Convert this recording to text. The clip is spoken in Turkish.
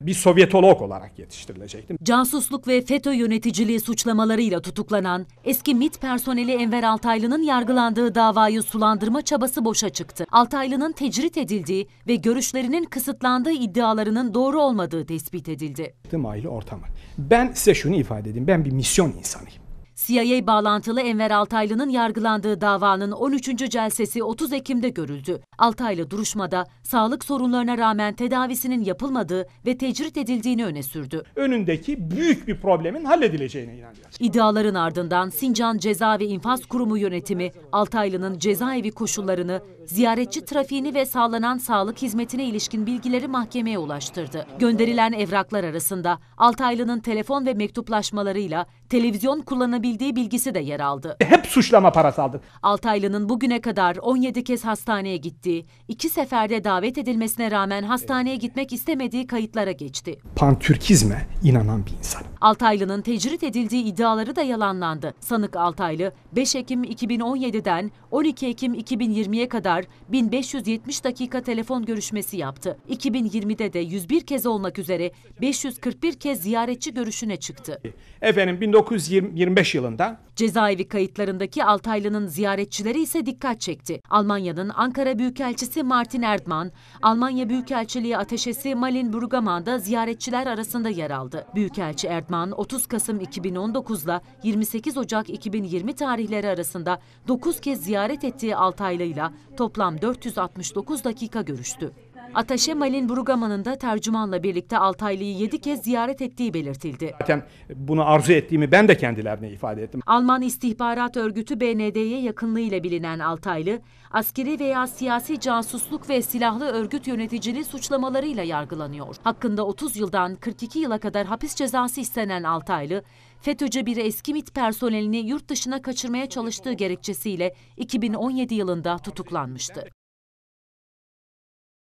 bir Sovyetolog olarak yetiştirilecektim. Casusluk ve FETÖ yöneticiliği suçlamalarıyla tutuklanan eski MIT personeli Enver Altaylı'nın yargılandığı davayı sulandırma çabası boşa çıktı. Altaylı'nın tecrit edildiği ve görüşlerinin kısıtlandığı iddialarının doğru olmadığı tespit edildi. Aile ortamı. Ben size şunu ifade edeyim. Ben bir misyon insanıyım. CIA bağlantılı Enver Altaylı'nın yargılandığı davanın 13. celsesi 30 Ekim'de görüldü. Altaylı duruşmada sağlık sorunlarına rağmen tedavisinin yapılmadığı ve tecrit edildiğini öne sürdü. Önündeki büyük bir problemin halledileceğine inanıyoruz. İddiaların ardından Sincan Ceza ve İnfaz Kurumu yönetimi Altaylı'nın cezaevi koşullarını, ziyaretçi trafiğini ve sağlanan sağlık hizmetine ilişkin bilgileri mahkemeye ulaştırdı. Gönderilen evraklar arasında Altaylı'nın telefon ve mektuplaşmalarıyla televizyon kullanabilir bildiği bilgisi de yer aldı. Hep suçlama parası aldı. Altaylı'nın bugüne kadar 17 kez hastaneye gittiği, iki seferde davet edilmesine rağmen hastaneye gitmek istemediği kayıtlara geçti. Pantürkizme inanan bir insan. Altaylı'nın tecrit edildiği iddiaları da yalanlandı. Sanık Altaylı 5 Ekim 2017'den 12 Ekim 2020'ye kadar 1570 dakika telefon görüşmesi yaptı. 2020'de de 101 kez olmak üzere 541 kez ziyaretçi görüşüne çıktı. Efendim 1925 yılında Cezaevi kayıtlarındaki Altaylı'nın ziyaretçileri ise dikkat çekti. Almanya'nın Ankara Büyükelçisi Martin Erdman, Almanya Büyükelçiliği ateşesi Malin Burgaman'da ziyaretçiler arasında yer aldı. Büyükelçi Erdman 30 Kasım 2019 ile 28 Ocak 2020 tarihleri arasında 9 kez ziyaret ettiği Altaylı'yla toplam 469 dakika görüştü. Ataşe Malin Brugaman'ın da tercümanla birlikte Altaylı'yı 7 kez ziyaret ettiği belirtildi. Zaten bunu arzu ettiğimi ben de kendilerine ifade ettim. Alman istihbarat örgütü BND'ye yakınlığıyla bilinen Altaylı, askeri veya siyasi casusluk ve silahlı örgüt yöneticiliği suçlamalarıyla yargılanıyor. Hakkında 30 yıldan 42 yıla kadar hapis cezası istenen Altaylı, FETÖ'cü bir eski mit personelini yurt dışına kaçırmaya çalıştığı gerekçesiyle 2017 yılında tutuklanmıştı.